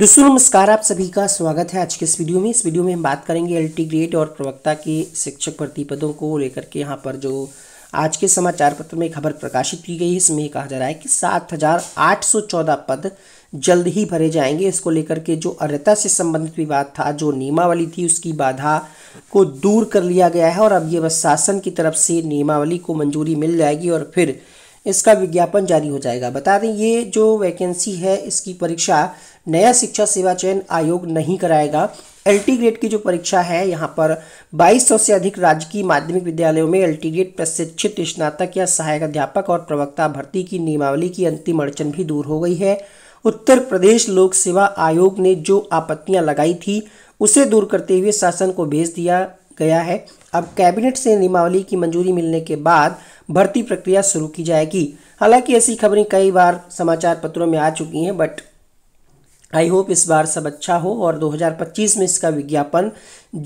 दोस्तों नमस्कार आप सभी का स्वागत है आज के इस वीडियो में इस वीडियो में हम बात करेंगे एल टी ग्रेड और प्रवक्ता के शिक्षक भर्ती पदों को लेकर के यहाँ पर जो आज के समाचार पत्र में खबर प्रकाशित की गई है इसमें कहा जा रहा है कि सात हजार आठ सौ चौदह पद जल्द ही भरे जाएंगे इसको लेकर के जो अर्ता से संबंधित विवाद था जो नियमावली थी उसकी बाधा को दूर कर लिया गया है और अब ये बस शासन की तरफ से नियमावली को मंजूरी मिल जाएगी और फिर इसका विज्ञापन जारी हो जाएगा बता दें ये जो वैकेंसी है इसकी परीक्षा नया शिक्षा सेवा चयन आयोग नहीं कराएगा एल ग्रेड की जो परीक्षा है यहाँ पर 2200 से अधिक राज्य की माध्यमिक विद्यालयों में एल ग्रेड प्रशिक्षित स्नातक या सहायक अध्यापक और प्रवक्ता भर्ती की नियमावली की अंतिम अड़चन भी दूर हो गई है उत्तर प्रदेश लोक सेवा आयोग ने जो आपत्तियां लगाई थी उसे दूर करते हुए शासन को भेज दिया गया है अब कैबिनेट से नियमावली की मंजूरी मिलने के बाद भर्ती प्रक्रिया शुरू की जाएगी हालांकि ऐसी खबरें कई बार समाचार पत्रों में आ चुकी हैं बट आई होप इस बार सब अच्छा हो और 2025 में इसका विज्ञापन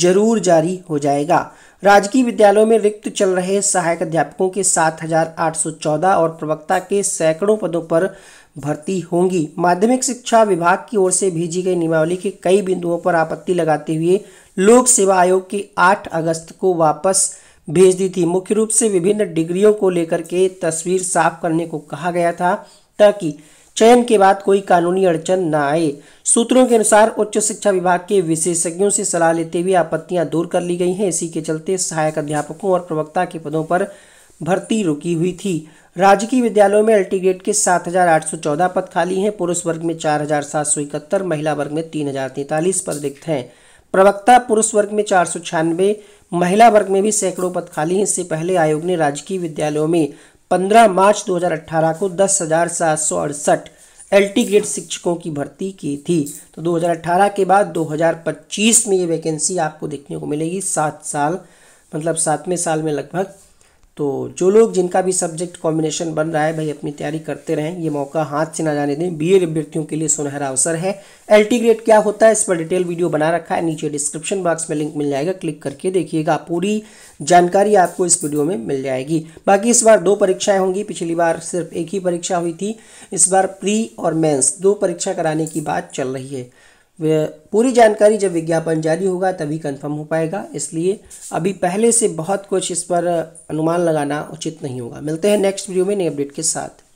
जरूर जारी हो जाएगा राजकीय विद्यालयों में रिक्त चल रहे सहायक अध्यापकों के 7,814 और प्रवक्ता के सैकड़ों पदों पर भर्ती होंगी माध्यमिक शिक्षा विभाग की ओर से भेजी गई नियमावली के कई बिंदुओं पर आपत्ति लगाते हुए लोक सेवा आयोग के 8 अगस्त को वापस भेज दी थी मुख्य रूप से विभिन्न डिग्रियों को लेकर के तस्वीर साफ करने को कहा गया था ताकि चयन के बाद कोई कानूनी अड़चन न आए सूत्रों के अनुसार उच्च शिक्षा विभाग के विशेषज्ञों से सलाह लेते हुए आपत्तियां दूर कर ली गई हैं इसी के चलते सहायक अध्यापकों और प्रवक्ता के पदों पर भर्ती रुकी हुई थी राजकीय विद्यालयों में अल्टीग्रेड के 7,814 पद खाली हैं पुरुष वर्ग में चार महिला वर्ग में तीन पद रिक्त हैं प्रवक्ता पुरुष वर्ग में चार सौ छियानवे महिला वर्ग में भी सैकड़ों पद खाली हैं इससे पहले आयोग ने राजकीय विद्यालयों में 15 मार्च 2018 को दस हज़ार सात सौ अड़सठ एल ग्रेड शिक्षकों की भर्ती की थी तो 2018 के बाद 2025 में ये वैकेंसी आपको देखने को मिलेगी सात साल मतलब सातवें साल में लगभग तो जो लोग जिनका भी सब्जेक्ट कॉम्बिनेशन बन रहा है भाई अपनी तैयारी करते रहें ये मौका हाथ से ना जाने दें बी अभ्यर्थियों के लिए सुनहरा अवसर है एल ग्रेड क्या होता है इस पर डिटेल वीडियो बना रखा है नीचे डिस्क्रिप्शन बॉक्स में लिंक मिल जाएगा क्लिक करके देखिएगा पूरी जानकारी आपको इस वीडियो में मिल जाएगी बाकी इस बार दो परीक्षाएं होंगी पिछली बार सिर्फ एक ही परीक्षा हुई थी इस बार प्री और मेन्स दो परीक्षा कराने की बात चल रही है पूरी जानकारी जब विज्ञापन जारी होगा तभी कंफर्म हो पाएगा इसलिए अभी पहले से बहुत कुछ इस पर अनुमान लगाना उचित नहीं होगा मिलते हैं नेक्स्ट वीडियो में नई अपडेट के साथ